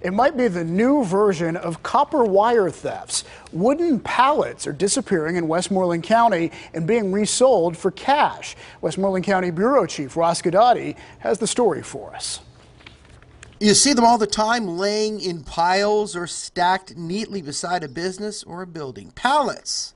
It might be the new version of copper wire thefts. Wooden pallets are disappearing in Westmoreland County and being resold for cash. Westmoreland County Bureau Chief Ross has the story for us. You see them all the time laying in piles or stacked neatly beside a business or a building. Pallets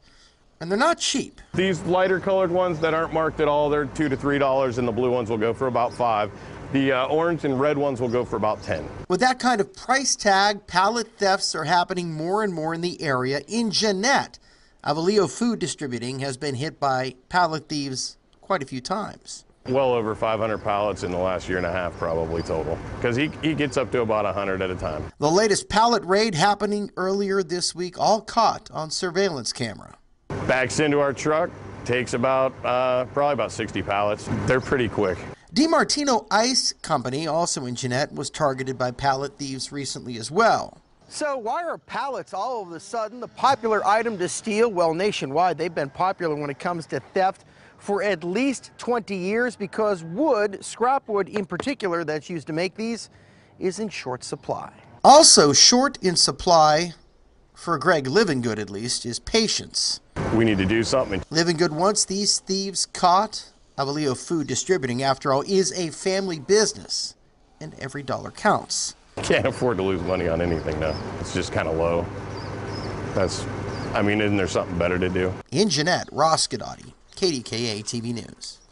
and they're not cheap. These lighter colored ones that aren't marked at all, they're two to three dollars, and the blue ones will go for about five. The uh, orange and red ones will go for about 10. With that kind of price tag, pallet thefts are happening more and more in the area. In Jeanette, Avalio Food Distributing has been hit by pallet thieves quite a few times. Well over 500 pallets in the last year and a half, probably total, because he, he gets up to about 100 at a time. The latest pallet raid happening earlier this week, all caught on surveillance camera. Backs into our truck, takes about uh, probably about 60 pallets. They're pretty quick. DiMartino Ice Company, also in Jeanette, was targeted by pallet thieves recently as well. So why are pallets all of a sudden the popular item to steal? Well, nationwide, they've been popular when it comes to theft for at least 20 years because wood, scrap wood in particular, that's used to make these, is in short supply. Also short in supply for Greg living good at least, is patience. We need to do something. Living good. wants these thieves caught. Avalio Food Distributing, after all, is a family business, and every dollar counts. Can't afford to lose money on anything now. It's just kind of low. That's, I mean, isn't there something better to do? In Jeanette, Ross Gadotti, KDKA TV News.